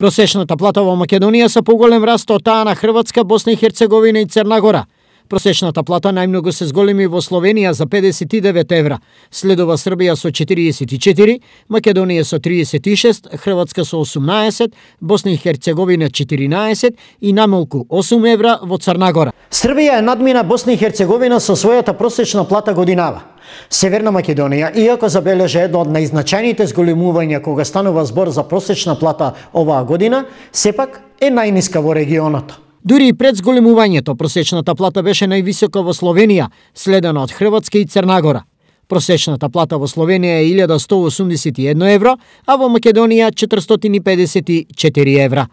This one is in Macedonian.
Просечната плата во Македонија се поголем раст од таа на Хрватска, Босна и Херцеговина и Црна Гора – Просечната плата најмногу се зголеми во Словенија за 59 евра, следува Србија со 44, Македонија со 36, Хрватска со 18, Босна и Херцеговина 14 и намолку 8 евра во Црнагора. Србија е надмина Босна и Херцеговина со својата просечна плата годинава. Северна Македонија, иако забележа едно од најзначајните зголемувања кога станува збор за просечна плата оваа година, сепак е најниска во регионот. Дури и пред зголемувањето, просечната плата беше највисока во Словенија, следена од Хрватска и Црнагора. Просечната плата во Словенија е 1181 евро, а во Македонија 454 евра.